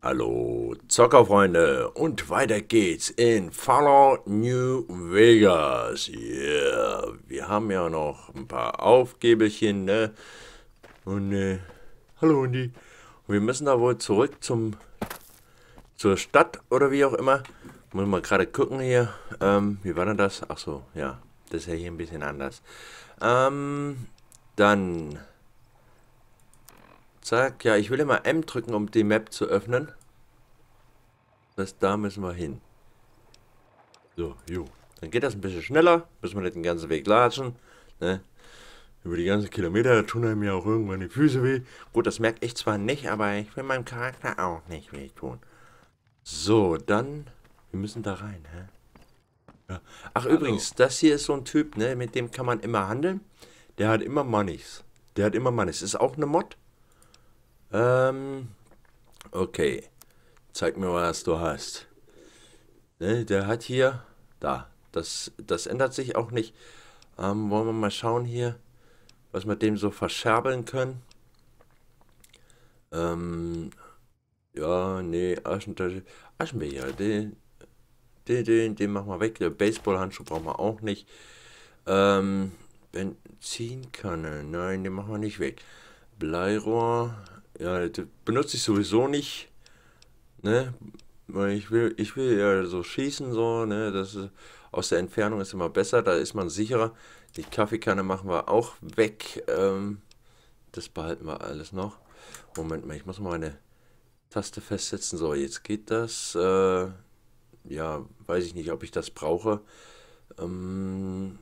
Hallo Zockerfreunde und weiter geht's in Fallout New Vegas. Yeah, wir haben ja noch ein paar Aufgebelchen, ne? Und, äh, hallo Hundi. wir müssen da wohl zurück zum, zur Stadt oder wie auch immer. Muss mal gerade gucken hier. Ähm, wie war denn das? Ach so, ja, das ist ja hier ein bisschen anders. Ähm, dann Zack, ja, ich will immer M drücken, um die Map zu öffnen. Das da müssen wir hin. So, jo. Dann geht das ein bisschen schneller. Müssen wir nicht den ganzen Weg latschen. Ne? Über die ganzen Kilometer tun einem ja auch irgendwann die Füße weh. Gut, das merke ich zwar nicht, aber ich will meinem Charakter auch nicht weh tun. So, dann... Wir müssen da rein, hä? Ja. Ach, Hallo. übrigens, das hier ist so ein Typ, ne? Mit dem kann man immer handeln. Der hat immer Moneys. Der hat immer Moneys. Ist auch eine Mod. Ähm, okay. Zeig mir was du hast. Ne, der hat hier. Da. Das, das ändert sich auch nicht. Ähm, wollen wir mal schauen hier, was wir dem so verscherbeln können. Ähm, ja, nee, Aschentasche. Aschenbecher, den, den, den, den machen wir weg. Der Baseballhandschuh brauchen wir auch nicht. Ähm, Benzinkanne, nein, den machen wir nicht weg. Bleirohr, ja, benutze ich sowieso nicht, ne? Weil ich will, ich will ja so schießen, so, ne? Das ist, aus der Entfernung ist immer besser, da ist man sicherer. Die Kaffeekanne machen wir auch weg. Ähm, das behalten wir alles noch. Moment mal, ich muss mal eine Taste festsetzen. So, jetzt geht das. Äh, ja, weiß ich nicht, ob ich das brauche. Ähm,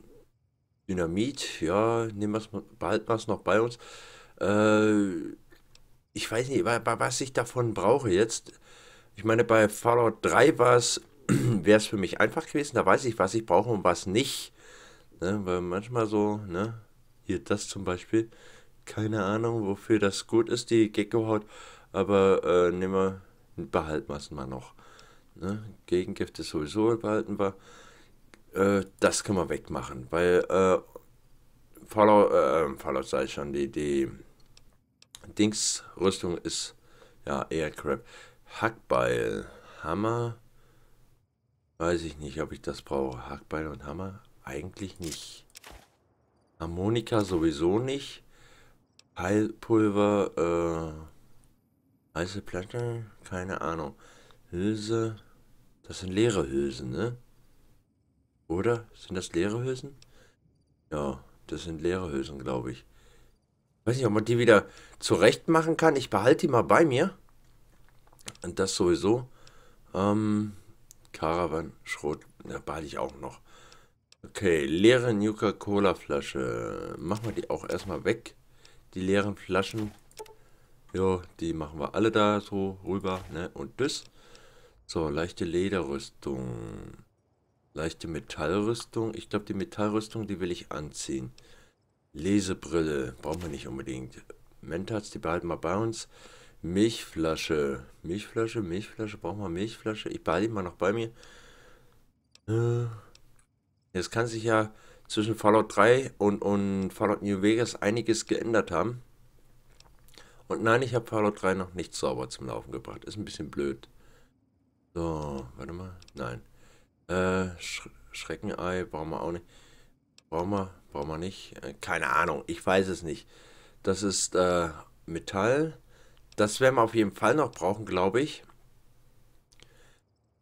Dynamit, ja, nehmen wir's, behalten wir es noch bei uns. Äh, ich weiß nicht, was ich davon brauche jetzt. Ich meine, bei Fallout 3 wäre es für mich einfach gewesen, da weiß ich, was ich brauche und was nicht. Ne? Weil manchmal so, ne, hier das zum Beispiel, keine Ahnung, wofür das gut ist, die Geckohaut, aber äh, nehmen wir, behalten wir es mal noch. Ne? Gegengift ist sowieso behalten wir. Äh, das können wir wegmachen, weil äh, Fallout, äh, Fallout sei schon, die, die Dings Rüstung ist ja eher Crap. Hackbeil, Hammer. Weiß ich nicht, ob ich das brauche. Hackbeil und Hammer? Eigentlich nicht. Harmonika sowieso nicht. Heilpulver, äh, heiße Platte, keine Ahnung. Hülse, das sind leere Hülsen, ne? Oder? Sind das leere Hülsen? Ja, das sind leere Hülsen, glaube ich weiß nicht, ob man die wieder zurecht machen kann. Ich behalte die mal bei mir. Und das sowieso. Ähm, Caravan, Schrot, ja, behalte ich auch noch. Okay, leere Nuka-Cola-Flasche. Machen wir die auch erstmal weg. Die leeren Flaschen. Jo, die machen wir alle da so rüber. Ne? Und das. So, leichte Lederrüstung. Leichte Metallrüstung. Ich glaube, die Metallrüstung, die will ich anziehen. Lesebrille brauchen wir nicht unbedingt. Mentats, die behalten wir bei uns. Milchflasche, Milchflasche, Milchflasche, brauchen wir Milchflasche. Ich behalte die mal noch bei mir. Jetzt äh, kann sich ja zwischen Fallout 3 und, und Fallout New Vegas einiges geändert haben. Und nein, ich habe Fallout 3 noch nicht sauber zum Laufen gebracht. Ist ein bisschen blöd. So, warte mal. Nein. Äh, Sch Schreckenei brauchen wir auch nicht. Brauchen wir brauchen wir nicht. Äh, keine Ahnung, ich weiß es nicht. Das ist äh, Metall. Das werden wir auf jeden Fall noch brauchen, glaube ich.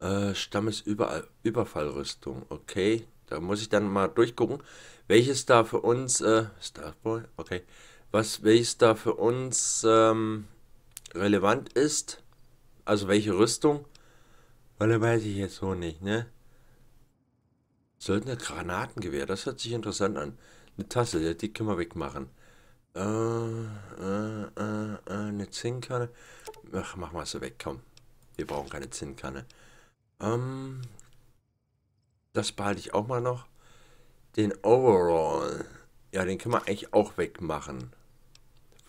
Äh, Stammesüberfallrüstung. Okay, da muss ich dann mal durchgucken, welches da für uns äh, Starboy, okay, was welches da für uns ähm, relevant ist, also welche Rüstung, weil da weiß ich jetzt so nicht, ne? Söldner Granatengewehr, das hört sich interessant an. Eine Tasse, die können wir wegmachen. Äh, äh, äh, äh eine Zinnkanne. Ach, machen wir sie weg, komm. Wir brauchen keine Zinnkanne. Ähm, das behalte ich auch mal noch. Den Overall. Ja, den können wir eigentlich auch wegmachen.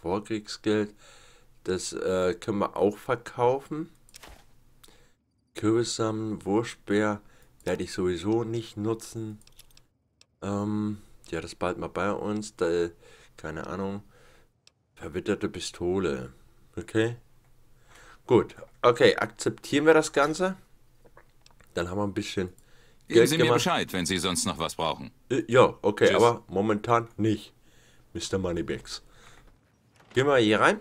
Vorkriegsgeld. Das äh, können wir auch verkaufen. Kürbissamen, Wurstbär werde ich sowieso nicht nutzen. Ähm, ja, das es bald mal bei uns, da, keine Ahnung, verwitterte Pistole. Okay? Gut, okay, akzeptieren wir das Ganze. Dann haben wir ein bisschen. Geld Geben Sie gemacht. mir Bescheid, wenn Sie sonst noch was brauchen. Äh, ja, okay, Tschüss. aber momentan nicht, Mr. Moneybags. Gehen wir hier rein.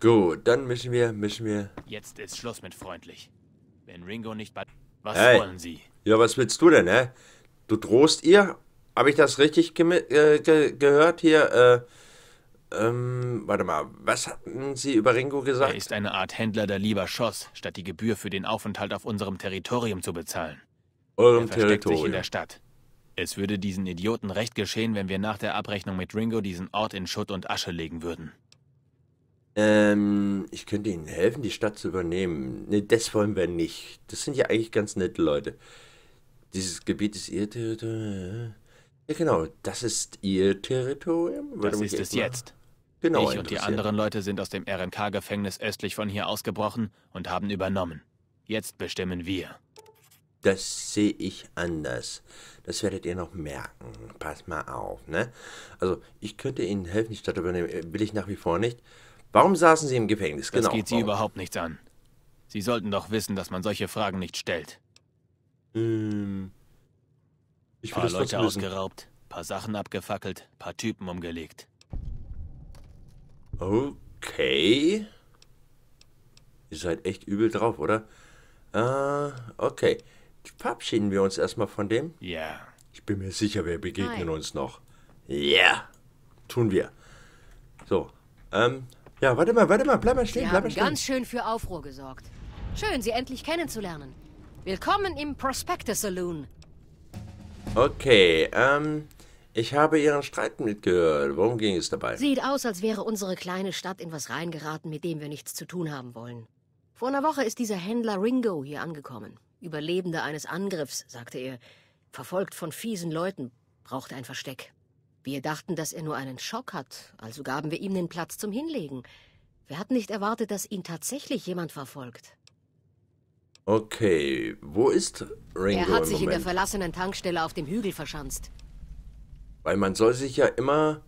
Gut, dann müssen wir, müssen wir. Jetzt ist Schluss mit freundlich. Wenn Ringo nicht bei. Was hey. wollen Sie? Ja, was willst du denn, hä? Du drohst ihr? Habe ich das richtig äh, ge gehört hier? Äh, ähm, warte mal, was hatten Sie über Ringo gesagt? Er ist eine Art Händler, der lieber schoss, statt die Gebühr für den Aufenthalt auf unserem Territorium zu bezahlen. Eurem er versteckt Territorium. sich in der Stadt. Es würde diesen Idioten recht geschehen, wenn wir nach der Abrechnung mit Ringo diesen Ort in Schutt und Asche legen würden. Ähm, ich könnte Ihnen helfen, die Stadt zu übernehmen. Ne, das wollen wir nicht. Das sind ja eigentlich ganz nette Leute. Dieses Gebiet ist ihr Territorium. Ja, genau, das ist ihr Territorium. Würde das ist es jetzt. Genau. Ich und die anderen Leute sind aus dem RNK-Gefängnis östlich von hier ausgebrochen und haben übernommen. Jetzt bestimmen wir. Das sehe ich anders. Das werdet ihr noch merken. Pass mal auf, ne? Also, ich könnte Ihnen helfen, die Stadt übernehmen. Äh, will ich nach wie vor nicht. Warum saßen Sie im Gefängnis? Das genau. Das geht Sie warum? überhaupt nichts an. Sie sollten doch wissen, dass man solche Fragen nicht stellt. Ähm. Ich will paar Leute ausgeraubt, paar Sachen abgefackelt, paar Typen umgelegt. Okay. Ihr seid echt übel drauf, oder? Äh, okay. Verabschieden wir uns erstmal von dem? Ja. Yeah. Ich bin mir sicher, wir begegnen Hi. uns noch. Ja. Yeah. Tun wir. So. Ähm, ja, warte mal, warte mal, bleib mal stehen, bleib mal stehen. ganz schön für Aufruhr gesorgt. Schön, Sie endlich kennenzulernen. Willkommen im Prospector Saloon. Okay, ähm, ich habe Ihren Streit mitgehört. Worum ging es dabei? Sieht aus, als wäre unsere kleine Stadt in was reingeraten, mit dem wir nichts zu tun haben wollen. Vor einer Woche ist dieser Händler Ringo hier angekommen. Überlebender eines Angriffs, sagte er. Verfolgt von fiesen Leuten, braucht ein Versteck. Wir dachten, dass er nur einen Schock hat, also gaben wir ihm den Platz zum Hinlegen. Wir hatten nicht erwartet, dass ihn tatsächlich jemand verfolgt. Okay, wo ist Ringo? Er hat sich in der verlassenen Tankstelle auf dem Hügel verschanzt. Weil man soll sich ja immer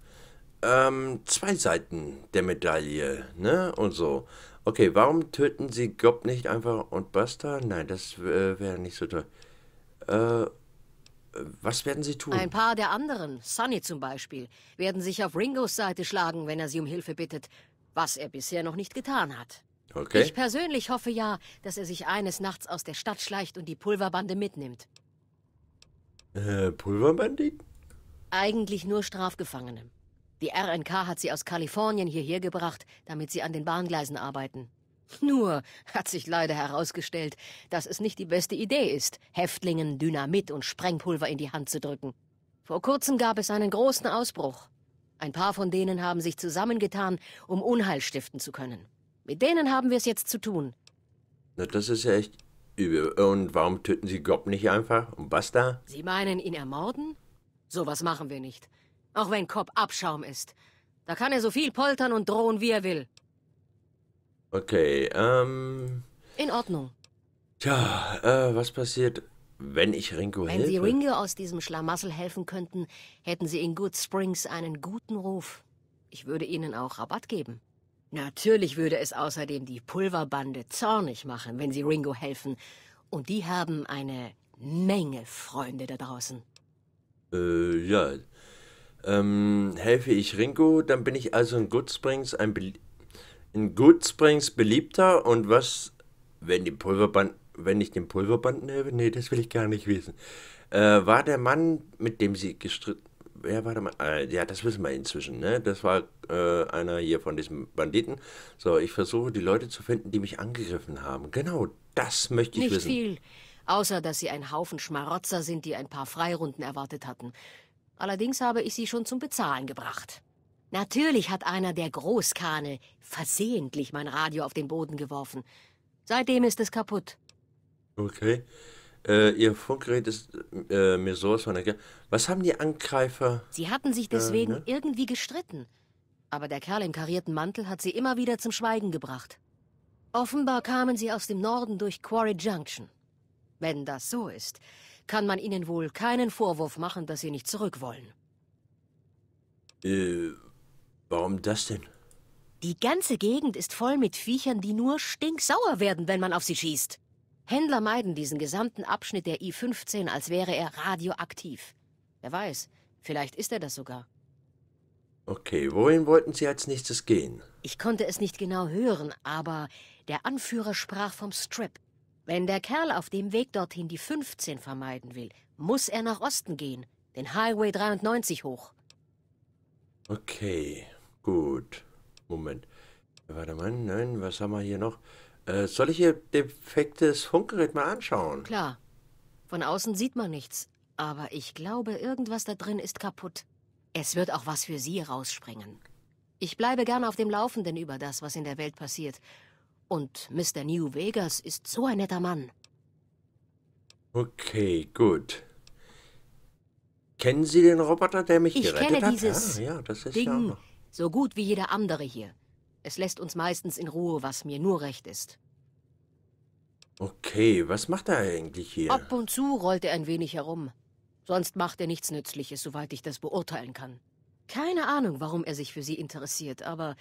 ähm, zwei Seiten der Medaille, ne? Und so. Okay, warum töten sie Gob nicht einfach und basta? Nein, das äh, wäre nicht so toll. Äh, was werden sie tun? Ein paar der anderen, Sunny zum Beispiel, werden sich auf Ringos Seite schlagen, wenn er sie um Hilfe bittet, was er bisher noch nicht getan hat. Okay. Ich persönlich hoffe ja, dass er sich eines Nachts aus der Stadt schleicht und die Pulverbande mitnimmt. Äh, Pulverbanditen? Eigentlich nur Strafgefangene. Die RNK hat sie aus Kalifornien hierher gebracht, damit sie an den Bahngleisen arbeiten. Nur hat sich leider herausgestellt, dass es nicht die beste Idee ist, Häftlingen Dynamit und Sprengpulver in die Hand zu drücken. Vor kurzem gab es einen großen Ausbruch. Ein paar von denen haben sich zusammengetan, um Unheil stiften zu können. Mit denen haben wir es jetzt zu tun. Na, das ist ja echt übel. Und warum töten Sie Gob nicht einfach und basta? Sie meinen, ihn ermorden? Sowas machen wir nicht. Auch wenn Cobb Abschaum ist. Da kann er so viel poltern und drohen, wie er will. Okay, ähm... In Ordnung. Tja, äh, was passiert, wenn ich Ringo helfe? Wenn Sie Ringo aus diesem Schlamassel helfen könnten, hätten Sie in Good Springs einen guten Ruf. Ich würde Ihnen auch Rabatt geben. Natürlich würde es außerdem die Pulverbande zornig machen, wenn sie Ringo helfen. Und die haben eine Menge Freunde da draußen. Äh, ja. Ähm, helfe ich Ringo, dann bin ich also in Good Springs ein Be in Good Springs beliebter und was, wenn die Pulverband, wenn ich den Pulverbanden helfe? Nee, das will ich gar nicht wissen. Äh, war der Mann, mit dem sie gestritten ja, warte mal, äh, ja, das wissen wir inzwischen, ne? Das war äh, einer hier von diesen Banditen. So, ich versuche, die Leute zu finden, die mich angegriffen haben. Genau, das möchte ich Nicht wissen. Nicht viel, außer dass sie ein Haufen Schmarotzer sind, die ein paar Freirunden erwartet hatten. Allerdings habe ich sie schon zum Bezahlen gebracht. Natürlich hat einer der Großkane versehentlich mein Radio auf den Boden geworfen. Seitdem ist es kaputt. Okay. Äh, ihr Funkgerät ist äh, mir sowas von der. Ge Was haben die Angreifer? Sie hatten sich deswegen äh, ne? irgendwie gestritten. Aber der Kerl im karierten Mantel hat sie immer wieder zum Schweigen gebracht. Offenbar kamen sie aus dem Norden durch Quarry Junction. Wenn das so ist, kann man ihnen wohl keinen Vorwurf machen, dass sie nicht zurück wollen. Äh, warum das denn? Die ganze Gegend ist voll mit Viechern, die nur stinksauer werden, wenn man auf sie schießt. Händler meiden diesen gesamten Abschnitt der I-15, als wäre er radioaktiv. Wer weiß, vielleicht ist er das sogar. Okay, wohin wollten Sie als nächstes gehen? Ich konnte es nicht genau hören, aber der Anführer sprach vom Strip. Wenn der Kerl auf dem Weg dorthin die 15 vermeiden will, muss er nach Osten gehen, den Highway 93 hoch. Okay, gut. Moment. Warte mal, nein, was haben wir hier noch? Äh, soll ich Ihr defektes Funkgerät mal anschauen? Klar. Von außen sieht man nichts. Aber ich glaube, irgendwas da drin ist kaputt. Es wird auch was für Sie rausspringen. Ich bleibe gerne auf dem Laufenden über das, was in der Welt passiert. Und Mr. New Vegas ist so ein netter Mann. Okay, gut. Kennen Sie den Roboter, der mich ich gerettet hat? Ich kenne dieses ah, ja, Ding ja so gut wie jeder andere hier. Es lässt uns meistens in Ruhe, was mir nur recht ist. Okay, was macht er eigentlich hier? Ab und zu rollt er ein wenig herum. Sonst macht er nichts Nützliches, soweit ich das beurteilen kann. Keine Ahnung, warum er sich für sie interessiert, aber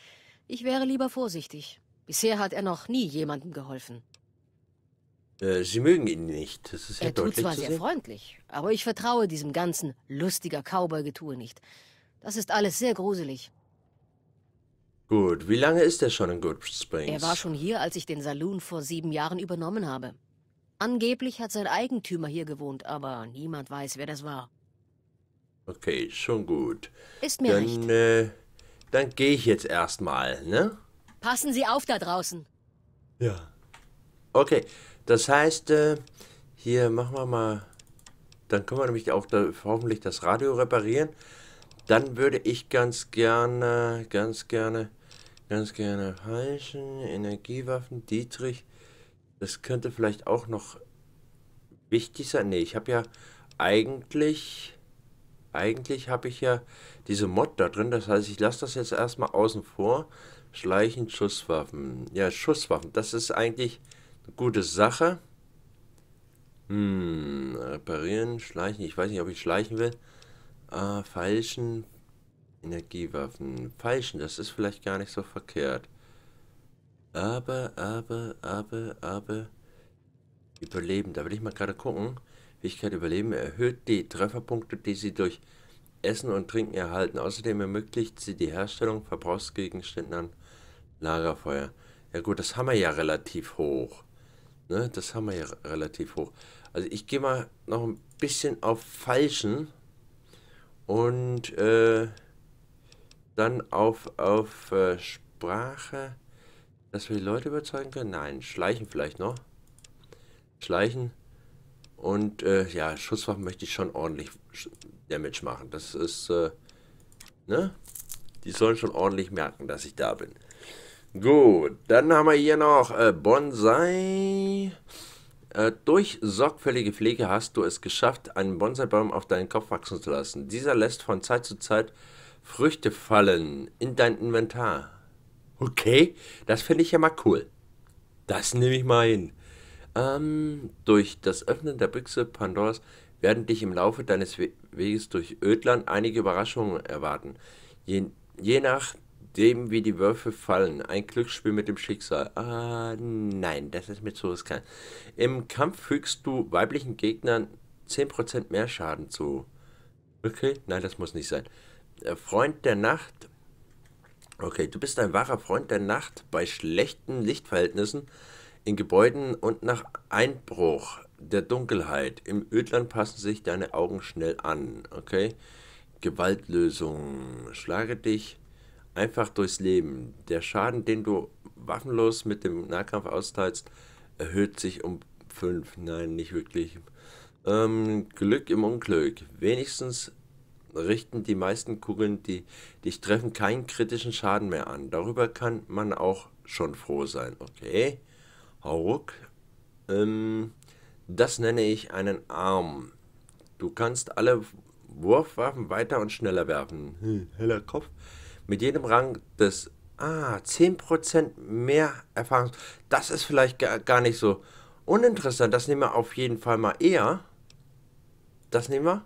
ich wäre lieber vorsichtig. Bisher hat er noch nie jemandem geholfen. Äh, sie mögen ihn nicht. Das ist ja er tut zwar sehr sehen. freundlich, aber ich vertraue diesem ganzen lustiger Cowboy-Getue nicht. Das ist alles sehr gruselig. Gut, wie lange ist er schon in Good Springs? Er war schon hier, als ich den Saloon vor sieben Jahren übernommen habe. Angeblich hat sein Eigentümer hier gewohnt, aber niemand weiß, wer das war. Okay, schon gut. Ist mir dann, recht. Äh, dann gehe ich jetzt erstmal, ne? Passen Sie auf da draußen. Ja. Okay, das heißt, äh, hier machen wir mal... Dann können wir nämlich auch da, hoffentlich das Radio reparieren. Dann würde ich ganz gerne, ganz gerne, ganz gerne Peilchen, Energiewaffen, Dietrich. Das könnte vielleicht auch noch wichtig sein. Ne, ich habe ja eigentlich, eigentlich habe ich ja diese Mod da drin. Das heißt, ich lasse das jetzt erstmal außen vor. Schleichen, Schusswaffen. Ja, Schusswaffen. Das ist eigentlich eine gute Sache. Hm, reparieren, schleichen. Ich weiß nicht, ob ich schleichen will. Äh, falschen Energiewaffen. Falschen, das ist vielleicht gar nicht so verkehrt. Aber, aber, aber, aber... Überleben, da will ich mal gerade gucken. Fähigkeit Überleben erhöht die Trefferpunkte, die sie durch Essen und Trinken erhalten. Außerdem ermöglicht sie die Herstellung Verbrauchsgegenständen an Lagerfeuer. Ja gut, das haben wir ja relativ hoch. Ne, das haben wir ja relativ hoch. Also ich gehe mal noch ein bisschen auf falschen. Und äh, dann auf, auf äh, Sprache, dass wir die Leute überzeugen können. Nein, schleichen vielleicht noch. Schleichen. Und äh, ja, Schusswaffen möchte ich schon ordentlich Damage machen. Das ist, äh, ne? Die sollen schon ordentlich merken, dass ich da bin. Gut, dann haben wir hier noch äh, Bonsai. Äh, durch sorgfältige Pflege hast du es geschafft, einen Bonsaibaum auf deinen Kopf wachsen zu lassen. Dieser lässt von Zeit zu Zeit Früchte fallen in dein Inventar. Okay, das finde ich ja mal cool. Das nehme ich mal hin. Ähm, durch das Öffnen der Büchse Pandoras werden dich im Laufe deines Weges durch Ödland einige Überraschungen erwarten. Je, je nach dem, wie die Würfel fallen. Ein Glücksspiel mit dem Schicksal. Ah, nein, das ist mir zu riskant. Im Kampf fügst du weiblichen Gegnern 10% mehr Schaden zu. Okay, nein, das muss nicht sein. Äh, Freund der Nacht. Okay, du bist ein wahrer Freund der Nacht bei schlechten Lichtverhältnissen in Gebäuden und nach Einbruch der Dunkelheit. Im Ödland passen sich deine Augen schnell an. Okay. Gewaltlösung. Schlage dich einfach durchs Leben. Der Schaden, den du waffenlos mit dem Nahkampf austeilst, erhöht sich um 5. Nein, nicht wirklich. Ähm, Glück im Unglück. Wenigstens richten die meisten Kugeln, die dich treffen, keinen kritischen Schaden mehr an. Darüber kann man auch schon froh sein. Okay. Hauruck. Ähm, das nenne ich einen Arm. Du kannst alle Wurfwaffen weiter und schneller werfen. Hm, heller Kopf mit jedem Rang des ah, 10% mehr Erfahrung, das ist vielleicht gar nicht so uninteressant. Das nehmen wir auf jeden Fall mal eher. Das nehmen wir.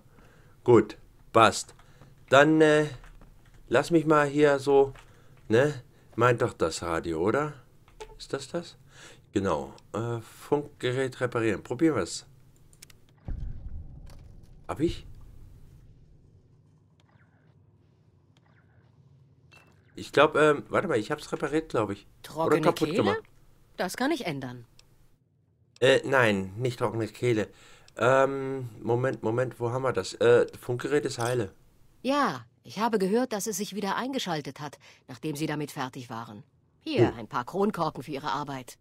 Gut, passt. Dann äh, lass mich mal hier so, ne? Meint doch das Radio, oder? Ist das das? Genau. Äh, Funkgerät reparieren. Probieren wir es. Hab ich? Ich glaube, ähm, warte mal, ich habe es repariert, glaube ich. Trockene Oder kaputt Kehle? Gemacht. Das kann ich ändern. Äh, nein, nicht trockene Kehle. Ähm, Moment, Moment, wo haben wir das? Äh, Funkgerät ist heile. Ja, ich habe gehört, dass es sich wieder eingeschaltet hat, nachdem Sie damit fertig waren. Hier, hm. ein paar Kronkorken für Ihre Arbeit.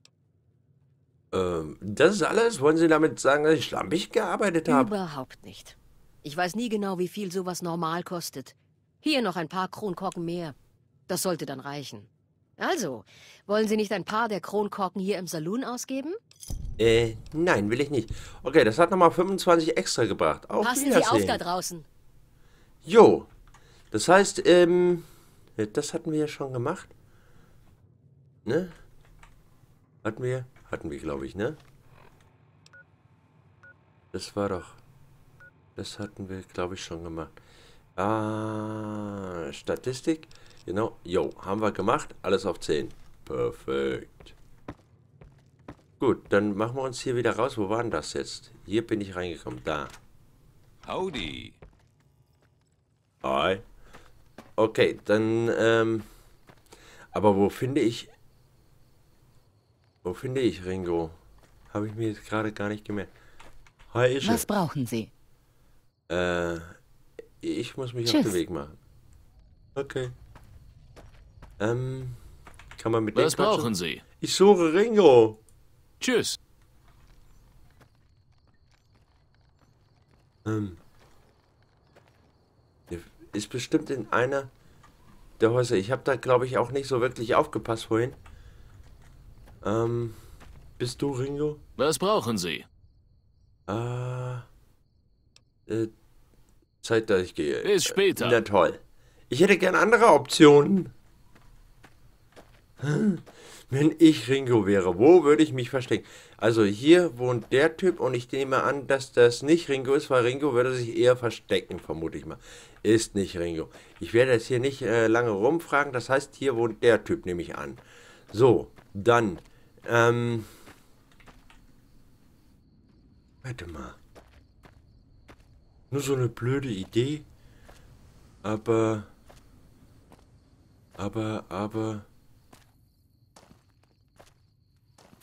Ähm, das ist alles? Wollen Sie damit sagen, dass ich schlampig gearbeitet habe? Überhaupt nicht. Ich weiß nie genau, wie viel sowas normal kostet. Hier noch ein paar Kronkorken mehr. Das sollte dann reichen. Also, wollen Sie nicht ein paar der Kronkorken hier im Saloon ausgeben? Äh, nein, will ich nicht. Okay, das hat nochmal 25 extra gebracht. Auf Passen Sie auf da draußen. Jo. Das heißt, ähm, das hatten wir ja schon gemacht. Ne? Hatten wir? Hatten wir, glaube ich, ne? Das war doch... Das hatten wir, glaube ich, schon gemacht. Ah, Statistik. Genau. Jo, haben wir gemacht. Alles auf 10. Perfekt. Gut, dann machen wir uns hier wieder raus. Wo war denn das jetzt? Hier bin ich reingekommen. Da. Howdy. Hi. Okay, dann, ähm... Aber wo finde ich... Wo finde ich Ringo? Habe ich mir jetzt gerade gar nicht gemerkt. Hi, Ische. Was brauchen Sie? Äh, ich muss mich Tschüss. auf den Weg machen. Okay. Ähm, kann man mit Was brauchen Sie? Ich suche Ringo. Tschüss. Ähm. Ist bestimmt in einer der Häuser. Ich habe da, glaube ich, auch nicht so wirklich aufgepasst vorhin. Ähm, bist du Ringo? Was brauchen Sie? Äh, äh Zeit, dass ich gehe. Bis später. Na toll. Ich hätte gern andere Optionen. Hm, wenn ich Ringo wäre, wo würde ich mich verstecken? Also hier wohnt der Typ und ich nehme an, dass das nicht Ringo ist, weil Ringo würde sich eher verstecken, vermute ich mal. Ist nicht Ringo. Ich werde jetzt hier nicht äh, lange rumfragen, das heißt, hier wohnt der Typ, nehme ich an. So, dann, ähm... Warte mal. Nur so eine blöde Idee. Aber... Aber, aber...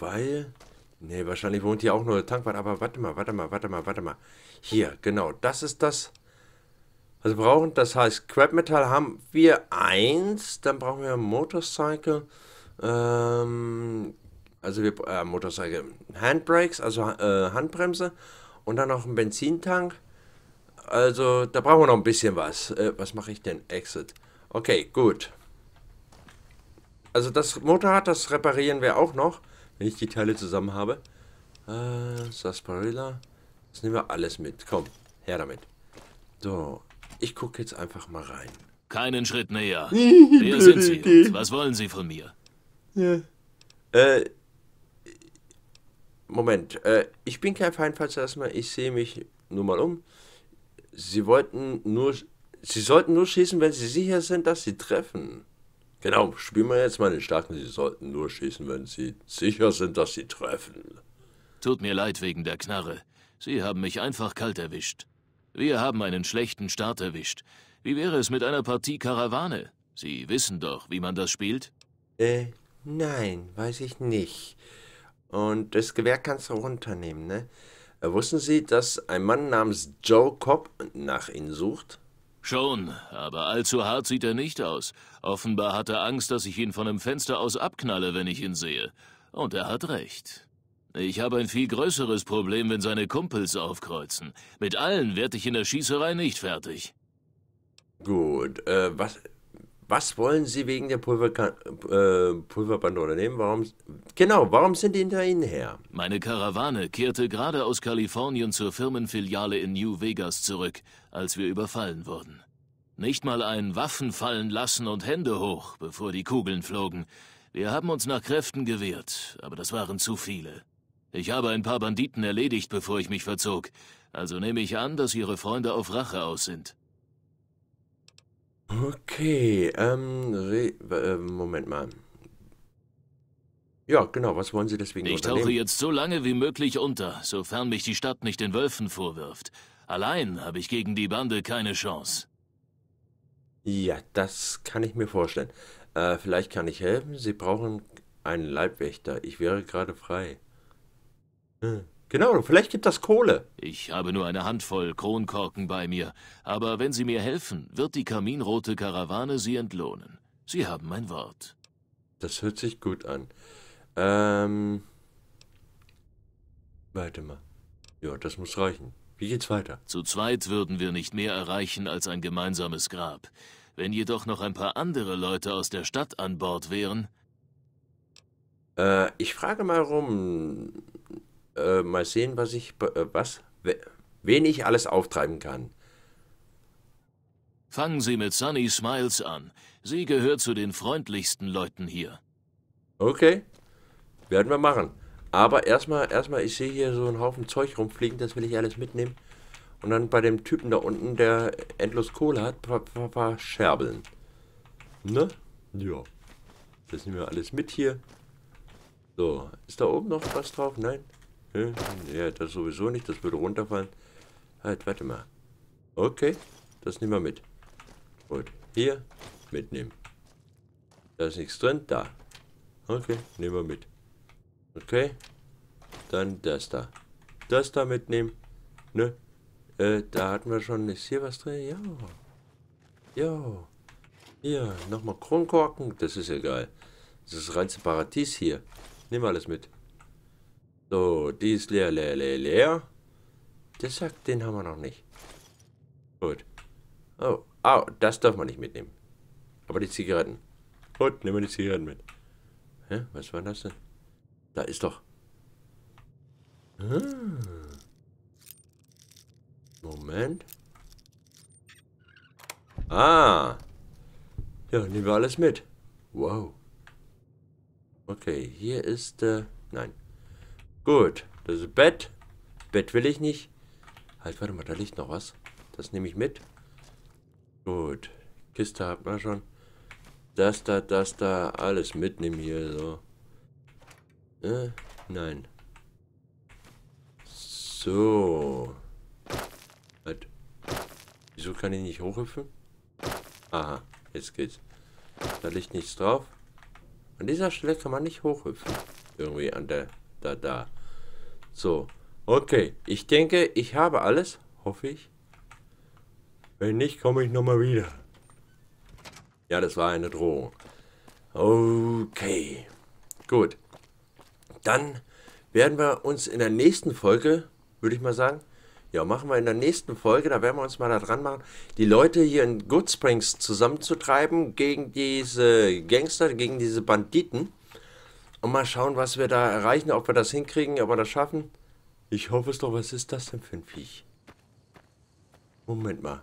weil... Ne, wahrscheinlich wohnt hier auch nur der Tankwart. Aber warte mal, warte mal, warte mal, warte mal. Hier, genau, das ist das, was also wir brauchen. Das heißt, Crabmetall haben wir eins. Dann brauchen wir Motorcycle. Ähm, also wir... Äh, Motorcycle. Handbrakes, also äh, Handbremse. Und dann noch ein Benzintank. Also, da brauchen wir noch ein bisschen was. Äh, was mache ich denn? Exit. Okay, gut. Also das Motorrad, das reparieren wir auch noch wenn ich die Teile zusammen habe. Äh, Sarsaparilla. Das nehmen wir alles mit. Komm, her damit. So, ich gucke jetzt einfach mal rein. Keinen Schritt näher. Wer sind Sie und was wollen Sie von mir? Ja. Äh, Moment, äh, ich bin kein Feind, falls erstmal, ich sehe mich nur mal um. Sie wollten nur, Sie sollten nur schießen, wenn Sie sicher sind, dass Sie treffen. Genau, spielen wir jetzt mal den Starken. Sie sollten nur schießen, wenn Sie sicher sind, dass Sie treffen. Tut mir leid wegen der Knarre. Sie haben mich einfach kalt erwischt. Wir haben einen schlechten Start erwischt. Wie wäre es mit einer Partie Karawane? Sie wissen doch, wie man das spielt? Äh, nein, weiß ich nicht. Und das Gewehr kannst du runternehmen, ne? Äh, wussten Sie, dass ein Mann namens Joe Cobb nach Ihnen sucht? Schon, aber allzu hart sieht er nicht aus. Offenbar hat er Angst, dass ich ihn von einem Fenster aus abknalle, wenn ich ihn sehe. Und er hat recht. Ich habe ein viel größeres Problem, wenn seine Kumpels aufkreuzen. Mit allen werde ich in der Schießerei nicht fertig. Gut, äh, was was wollen Sie wegen der Pulverkan äh, Pulverbande unternehmen? Warum, genau, warum sind die hinter Ihnen her? Meine Karawane kehrte gerade aus Kalifornien zur Firmenfiliale in New Vegas zurück, als wir überfallen wurden. Nicht mal ein Waffen fallen lassen und Hände hoch, bevor die Kugeln flogen. Wir haben uns nach Kräften gewehrt, aber das waren zu viele. Ich habe ein paar Banditen erledigt, bevor ich mich verzog. Also nehme ich an, dass Ihre Freunde auf Rache aus sind. Okay, ähm, äh, Moment mal. Ja, genau, was wollen Sie deswegen Ich tauche jetzt so lange wie möglich unter, sofern mich die Stadt nicht den Wölfen vorwirft. Allein habe ich gegen die Bande keine Chance. Ja, das kann ich mir vorstellen. Äh, vielleicht kann ich helfen. Sie brauchen einen Leibwächter. Ich wäre gerade frei. Hm. Genau, vielleicht gibt das Kohle. Ich habe nur eine Handvoll Kronkorken bei mir, aber wenn Sie mir helfen, wird die kaminrote Karawane Sie entlohnen. Sie haben mein Wort. Das hört sich gut an. Ähm. Warte mal. Ja, das muss reichen. Wie geht's weiter? Zu zweit würden wir nicht mehr erreichen als ein gemeinsames Grab. Wenn jedoch noch ein paar andere Leute aus der Stadt an Bord wären. Äh, ich frage mal rum äh, mal sehen, was ich, äh, was, wen ich alles auftreiben kann. Fangen Sie mit Sunny Smiles an. Sie gehört zu den freundlichsten Leuten hier. Okay, werden wir machen. Aber erstmal, erstmal, ich sehe hier so einen Haufen Zeug rumfliegen, das will ich alles mitnehmen. Und dann bei dem Typen da unten, der endlos Kohle hat, verscherbeln. Ne? Ja. Das nehmen wir alles mit hier. So, ist da oben noch was drauf? Nein. Hm? Ja, das sowieso nicht, das würde runterfallen. Halt, warte mal. Okay, das nehmen wir mit. Gut, hier mitnehmen. Da ist nichts drin, da. Okay, nehmen wir mit. Okay, dann das da. Das da mitnehmen. Ne? Äh, da hatten wir schon, ist hier was drin? Ja. Ja. Hier, nochmal Kronkorken. Das ist ja geil. Das ist das reinste Paradies hier. Nehmen wir alles mit. So, die ist leer, leer, leer, leer. Das sagt, den haben wir noch nicht. Gut. Oh, ah, das darf man nicht mitnehmen. Aber die Zigaretten. Gut, nehmen wir die Zigaretten mit. Hä, was war das denn? Da ist doch... Hm. Moment. Ah. Ja, nehmen wir alles mit. Wow. Okay, hier ist... Äh, nein. Gut, das ist Bett. Bett will ich nicht. Halt, warte mal, da liegt noch was. Das nehme ich mit. Gut. Kiste hat man schon. Das da, das da, alles mitnehmen hier, so. Äh, nein. So. Halt. Wieso kann ich nicht hochhüpfen? Aha, jetzt geht's. Da liegt nichts drauf. An dieser Stelle kann man nicht hochhüpfen. Irgendwie an der da, da. So, okay. Ich denke, ich habe alles, hoffe ich. Wenn nicht, komme ich nochmal wieder. Ja, das war eine Drohung. Okay, gut. Dann werden wir uns in der nächsten Folge, würde ich mal sagen, ja, machen wir in der nächsten Folge, da werden wir uns mal da dran machen, die Leute hier in Good Springs zusammenzutreiben gegen diese Gangster, gegen diese Banditen. Und mal schauen, was wir da erreichen, ob wir das hinkriegen, ob wir das schaffen. Ich hoffe es doch. Was ist das denn für ein Viech? Moment mal.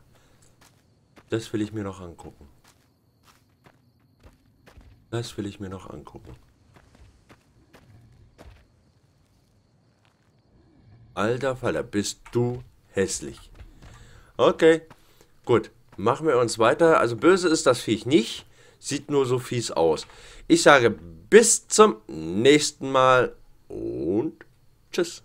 Das will ich mir noch angucken. Das will ich mir noch angucken. Alter Faller, bist du hässlich. Okay, gut. Machen wir uns weiter. Also böse ist das Viech nicht. Sieht nur so fies aus. Ich sage bis zum nächsten Mal und tschüss.